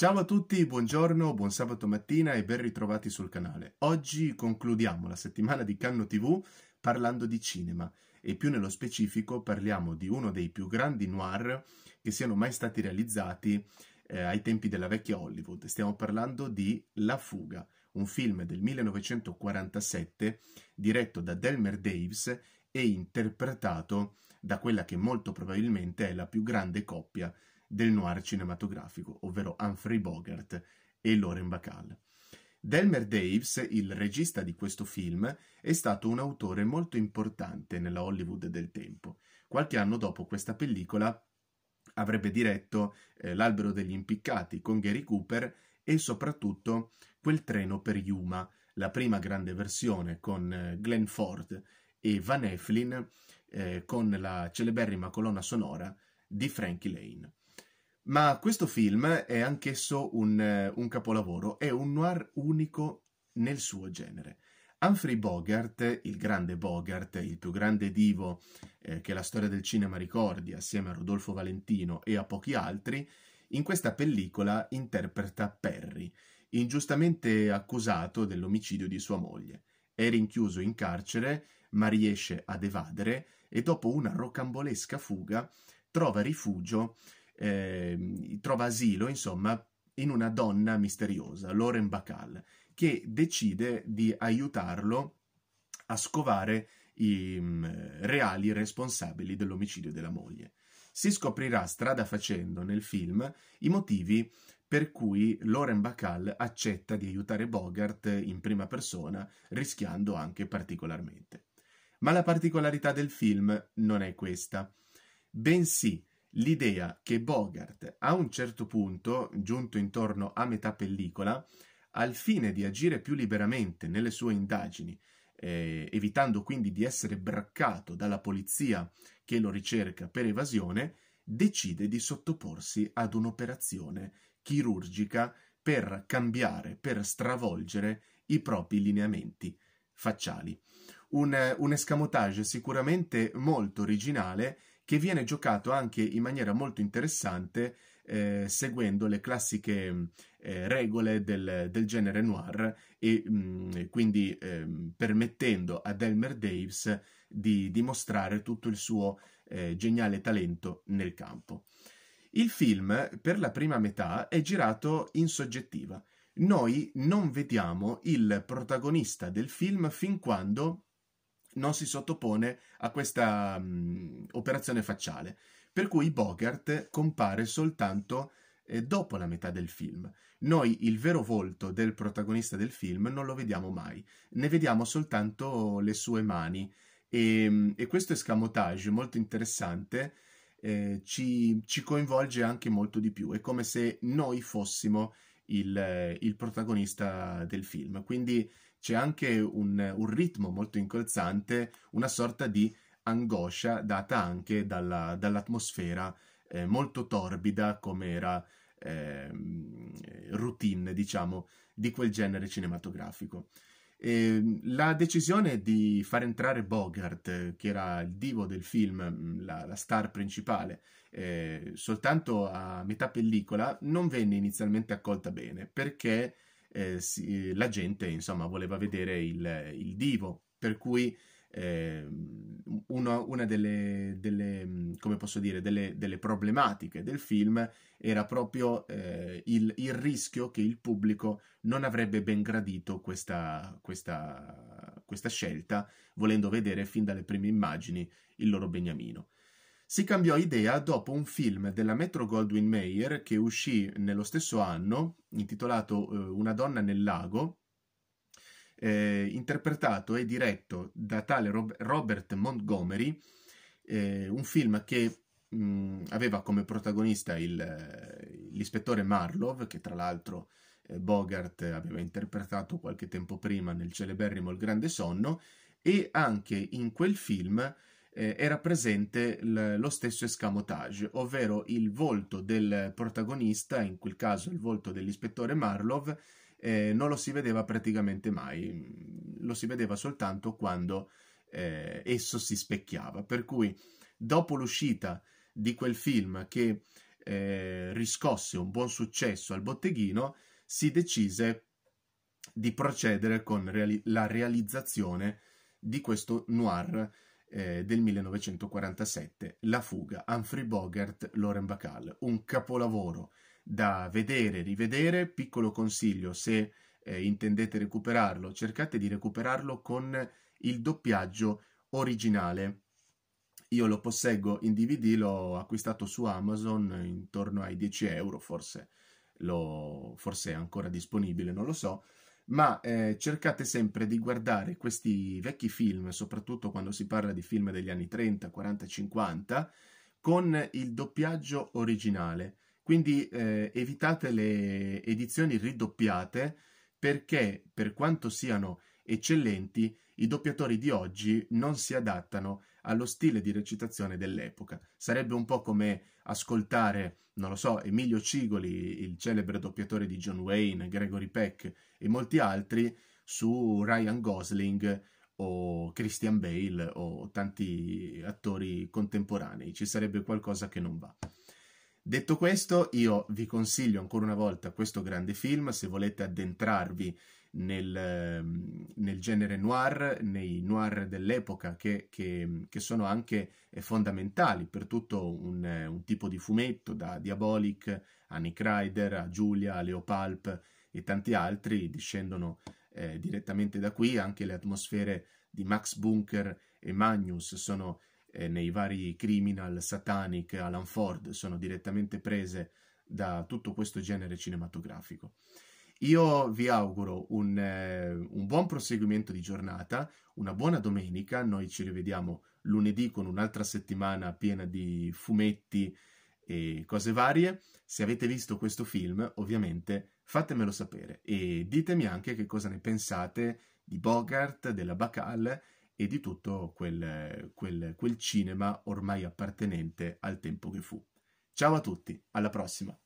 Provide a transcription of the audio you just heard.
Ciao a tutti, buongiorno, buon sabato mattina e ben ritrovati sul canale. Oggi concludiamo la settimana di Canno TV parlando di cinema e più nello specifico parliamo di uno dei più grandi noir che siano mai stati realizzati eh, ai tempi della vecchia Hollywood. Stiamo parlando di La fuga, un film del 1947 diretto da Delmer Daves e interpretato da quella che molto probabilmente è la più grande coppia del noir cinematografico, ovvero Humphrey Bogart e Lauren Bacall. Delmer Daves, il regista di questo film, è stato un autore molto importante nella Hollywood del tempo. Qualche anno dopo questa pellicola avrebbe diretto eh, L'albero degli impiccati con Gary Cooper e soprattutto Quel treno per Yuma, la prima grande versione con eh, Glenn Ford e Van Heflin eh, con la celeberrima colonna sonora di Frankie Lane. Ma questo film è anch'esso un, eh, un capolavoro, è un noir unico nel suo genere. Humphrey Bogart, il grande Bogart, il più grande divo eh, che la storia del cinema ricordi, assieme a Rodolfo Valentino e a pochi altri, in questa pellicola interpreta Perry, ingiustamente accusato dell'omicidio di sua moglie. È rinchiuso in carcere, ma riesce ad evadere e dopo una rocambolesca fuga trova rifugio eh, trova asilo, insomma, in una donna misteriosa, Lauren Bacall, che decide di aiutarlo a scovare i mh, mm, reali responsabili dell'omicidio della moglie. Si scoprirà strada facendo nel film i motivi per cui Lauren Bacall accetta di aiutare Bogart in prima persona, rischiando anche particolarmente. Ma la particolarità del film non è questa, bensì l'idea che Bogart a un certo punto, giunto intorno a metà pellicola, al fine di agire più liberamente nelle sue indagini, eh, evitando quindi di essere braccato dalla polizia che lo ricerca per evasione, decide di sottoporsi ad un'operazione chirurgica per cambiare, per stravolgere i propri lineamenti facciali. Un, un escamotage sicuramente molto originale che viene giocato anche in maniera molto interessante eh, seguendo le classiche eh, regole del, del, genere noir e mh, mm, quindi eh, permettendo ad Elmer Davis di dimostrare tutto il suo eh, geniale talento nel campo. Il film, per la prima metà, è girato in soggettiva. Noi non vediamo il protagonista del film fin quando non si sottopone a questa mh, operazione facciale, per cui Bogart compare soltanto eh, dopo la metà del film. Noi il vero volto del protagonista del film non lo vediamo mai, ne vediamo soltanto le sue mani e, e questo escamotage molto interessante eh, ci, ci, coinvolge anche molto di più, è come se noi fossimo il, il protagonista del film, quindi c'è anche un, un ritmo molto incolzante, una sorta di angoscia data anche dalla, dall'atmosfera eh, molto torbida come era eh, routine, diciamo, di quel genere cinematografico. E ehm, la decisione di far entrare Bogart, che era il divo del film, mm, la, la star principale, eh, soltanto a metà pellicola, non venne inizialmente accolta bene perché eh, si, la gente insomma voleva vedere il, il divo, per cui eh, uno, una delle, delle, come posso dire, delle, delle, problematiche del film era proprio eh, il, il, rischio che il pubblico non avrebbe ben gradito questa, questa, questa scelta, volendo vedere fin dalle prime immagini il loro beniamino si cambiò idea dopo un film della Metro Goldwyn Mayer che uscì nello stesso anno, intitolato eh, Una donna nel lago, eh, interpretato e diretto da tale Rob- Robert Montgomery, eh, un film che mh, aveva come protagonista il, eh, l'ispettore Marlov, che tra l'altro eh, Bogart aveva interpretato qualche tempo prima nel celeberrimo Il Grande Sonno, e anche in quel film eh, era presente l- lo stesso escamotage, ovvero il volto del protagonista, in quel caso il volto dell'ispettore Marlov, eh, non lo si vedeva praticamente mai, mm, lo si vedeva soltanto quando eh, esso si specchiava. Per cui, dopo l'uscita di quel film che eh, riscosse un buon successo al botteghino, si decise di procedere con reali- la realizzazione di questo noir eh, del 1947, La fuga, Humphrey Bogart, Loren Bacall, un capolavoro da vedere, rivedere, piccolo consiglio se eh, intendete recuperarlo, cercate di recuperarlo con il doppiaggio originale. Io lo posseggo in DVD, l'ho acquistato su Amazon intorno ai 10 euro, forse, lo, forse è ancora disponibile, non lo so ma eh, cercate sempre di guardare questi vecchi film, soprattutto quando si parla di film degli anni 30, 40, 50, con il doppiaggio originale. Quindi eh, evitate le edizioni ridoppiate perché, per quanto siano eccellenti, i doppiatori di oggi non si adattano allo stile di recitazione dell'epoca. Sarebbe un po' come ascoltare, non lo so, Emilio Cigoli, il celebre doppiatore di John Wayne, Gregory Peck e molti altri su Ryan Gosling o Christian Bale o tanti attori contemporanei. Ci sarebbe qualcosa che non va. Detto questo, io vi consiglio ancora una volta questo grande film se volete addentrarvi nel, ehm, nel genere noir, nei noir dell'epoca che, che, che, sono anche eh, fondamentali per tutto un, eh, un tipo di fumetto, da Diabolic a Nick Rider, a Giulia, a Leopalp e tanti altri, discendono eh, direttamente da qui, anche le atmosfere di Max Bunker e Magnus sono eh, nei vari criminal, satanic, Alan Ford, sono direttamente prese da tutto questo genere cinematografico. Io vi auguro un, eh, un buon proseguimento di giornata, una buona domenica, noi ci rivediamo lunedì con un'altra settimana piena di fumetti e cose varie. Se avete visto questo film, ovviamente fatemelo sapere e ditemi anche che cosa ne pensate di Bogart, della Bacal e di tutto quel, quel, quel cinema ormai appartenente al tempo che fu. Ciao a tutti, alla prossima!